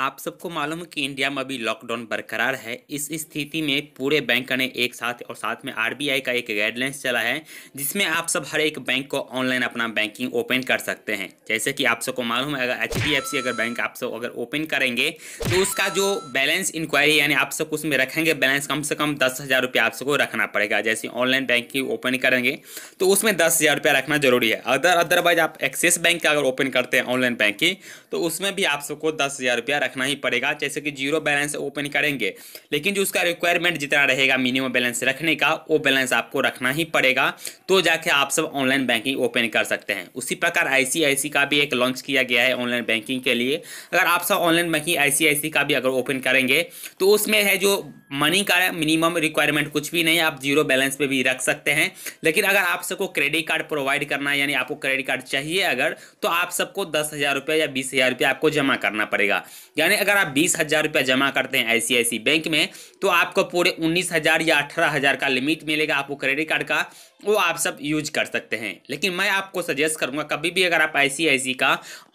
आप सबको मालूम है कि इंडिया में अभी लॉकडाउन बरकरार है इस स्थिति में पूरे बैंक ने एक साथ और साथ में आरबीआई का एक गाइडलाइंस चला है जिसमें आप सब हर एक बैंक को ऑनलाइन अपना बैंकिंग ओपन कर सकते हैं जैसे कि आप सबको मालूम है अगर एच अगर बैंक आप सब अगर ओपन करेंगे तो उसका जो बैलेंस इंक्वायरी यानी आप सबको उसमें रखेंगे बैलेंस कम से कम दस हज़ार रुपया आप सबको रखना पड़ेगा जैसे ऑनलाइन बैंकिंग ओपन करेंगे तो उसमें दस हज़ार रुपया रखना जरूरी है अदर अदरवाइज आप एक्सिस बैंक का अगर ओपन करते हैं ऑनलाइन बैंकिंग तो उसमें भी आप सबको दस हज़ार रुपया रखना ही पड़ेगा जैसे कि जीरो बैलेंस ओपन करेंगे लेकिन जो उसका रिक्वायरमेंट जितना रहेगा मिनिमम बैलेंस रखने का वो बैलेंस आपको रखना ही पड़ेगा तो जाके आप सब ऑनलाइन बैंकिंग ओपन कर सकते हैं उसी प्रकार आई का भी एक लॉन्च किया गया है ऑनलाइन बैंकिंग के लिए अगर आप सब ऑनलाइन बैंकिंग आई का भी अगर ओपन करेंगे तो उसमें है जो मनी का मिनिमम रिक्वायरमेंट कुछ भी नहीं आप जीरो बैलेंस पे भी रख सकते हैं लेकिन अगर आप सबको क्रेडिट कार्ड प्रोवाइड करना है यानी आपको क्रेडिट कार्ड चाहिए अगर तो आप सबको दस हज़ार रुपये या बीस हज़ार रुपये आपको जमा करना पड़ेगा यानी अगर आप बीस हज़ार रुपया जमा करते हैं आई बैंक में तो आपको पूरे उन्नीस हज़ार या अठारह हज़ार का लिमिट मिलेगा आपको क्रेडिट कार्ड का वो आप सब यूज कर सकते हैं लेकिन मैं आपको सजेस्ट करूंगा कभी भी अगर आप आई का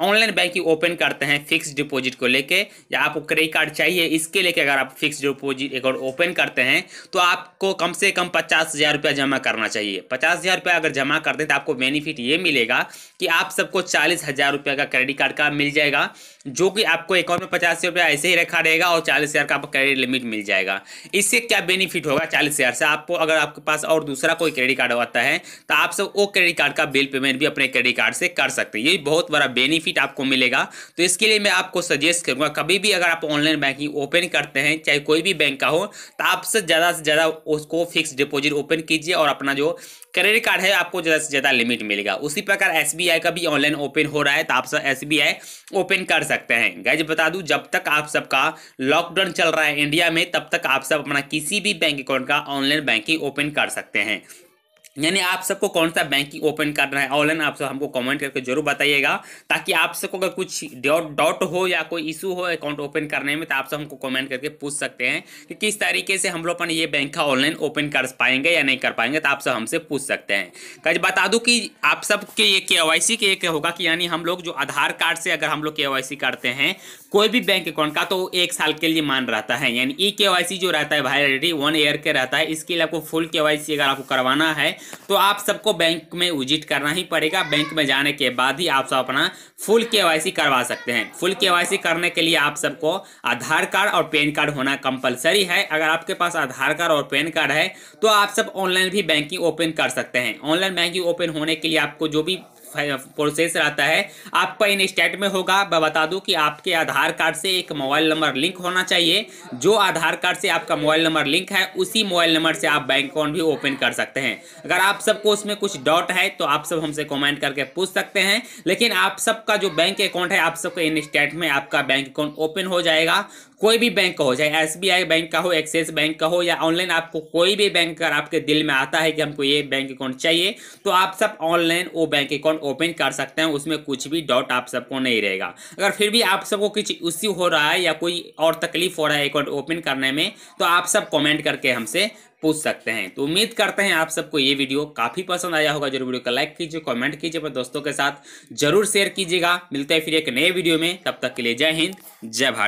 ऑनलाइन बैंकिंग ओपन करते हैं फिक्स डिपॉजिट को लेके या आपको क्रेडिट कार्ड चाहिए इसके लेके अगर आप फिक्स डिपॉजिट अकाउंट ओपन करते हैं तो आपको कम से कम पचास हज़ार रुपया जमा करना चाहिए पचास हज़ार रुपया अगर जमा कर दें तो आपको बेनिफिट ये मिलेगा कि आप सबको चालीस हज़ार रुपया का क्रेडिट कार्ड का मिल जाएगा जो कि आपको अकाउंट में पचास रुपया ऐसे ही रखा रहेगा और चालीस हज़ार का आपको क्रेडिट लिमिट मिल जाएगा इससे क्या बेनिफिट होगा चालीस हज़ार से आपको अगर आपके पास और दूसरा कोई क्रेडिट कार्ड होता है तो आप सब वो क्रेडिट कार्ड का बिल पेमेंट भी अपने क्रेडिट कार्ड से कर सकते हैं ये बहुत बड़ा बेनिफिट आपको मिलेगा तो इसके लिए मैं आपको सजेस्ट करूँगा कभी भी अगर आप ऑनलाइन बैंकिंग ओपन करते हैं चाहे कोई भी बैंक का हो तो आपसे ज़्यादा से ज़्यादा उसको फिक्स डिपोजिट ओपन कीजिए और अपना जो क्रेडिट कार्ड है आपको ज़्यादा से ज़्यादा लिमिट मिलेगा उसी प्रकार एस का भी ऑनलाइन ओपन हो रहा है तो आप सब एस ओपन कर सकते हैं गैज बता दूँ जब तक आप सबका लॉकडाउन चल रहा है इंडिया में तब तक आप सब अपना किसी भी बैंक अकाउंट का ऑनलाइन बैंकिंग ओपन कर सकते हैं यानी आप सबको कौन सा बैंकिंग ओपन करना है ऑनलाइन आप सब हमको कमेंट करके जरूर बताइएगा ताकि आप सबको अगर कुछ डाउट हो या कोई इशू हो अकाउंट ओपन करने में तो आप सब हमको कमेंट करके पूछ सकते हैं कि किस तरीके से हम लोग अपन ये बैंक का ऑनलाइन ओपन कर पाएंगे या नहीं कर पाएंगे तो आप सब हमसे पूछ सकते हैं कहीं तो बता दूँ कि आप सबके ये के के एक होगा कि यानी हम लोग जो आधार कार्ड से अगर हम लोग के करते हैं कोई भी बैंक अकाउंट का तो एक साल के लिए मान रहता है यानी ई के जो रहता है भाई वैलिडिटी वन ईयर के रहता है इसके लिए आपको फुल के अगर आपको करवाना है तो आप सबको बैंक में विजिट करना ही पड़ेगा बैंक में जाने के बाद ही आप सब अपना फुल के करवा सकते हैं फुल के करने के लिए आप सबको आधार कार्ड और पैन कार्ड होना कंपलसरी है अगर आपके पास आधार कार्ड और पैन कार्ड है तो आप सब ऑनलाइन भी बैंकिंग ओपन कर सकते हैं ऑनलाइन बैंकिंग ओपन होने के लिए आपको जो भी प्रोसेसर आता है आपका इन स्टेट में होगा मैं बता दूं कि आपके आधार कार्ड से एक मोबाइल नंबर लिंक होना चाहिए जो आधार कार्ड से आपका मोबाइल नंबर लिंक है उसी मोबाइल नंबर से आप बैंक अकाउंट भी ओपन कर सकते हैं अगर आप सबको उसमें कुछ डाउट है तो आप सब हमसे कॉमेंट करके पूछ सकते हैं लेकिन आप सबका जो बैंक अकाउंट है आप सबका इन स्टेट में आपका बैंक अकाउंट ओपन हो जाएगा कोई भी बैंक का हो चाहे एसबीआई बैंक का हो एक्सिस बैंक का हो या ऑनलाइन आपको कोई भी बैंक अगर आपके दिल में आता है कि हमको ये बैंक अकाउंट चाहिए तो आप सब ऑनलाइन वो बैंक अकाउंट ओपन कर सकते हैं उसमें कुछ भी डाउट आप सबको नहीं रहेगा अगर फिर भी आप सबको कुछ इश्यू हो रहा है या कोई और तकलीफ हो रहा है अकाउंट ओपन करने में तो आप सब कॉमेंट करके हमसे पूछ सकते हैं तो उम्मीद करते हैं आप सबको ये वीडियो काफ़ी पसंद आया होगा जरूर वीडियो को लाइक कीजिए कमेंट कीजिए अपने दोस्तों के साथ जरूर शेयर कीजिएगा मिलते हैं फिर एक नए वीडियो में तब तक के लिए जय हिंद जय भारत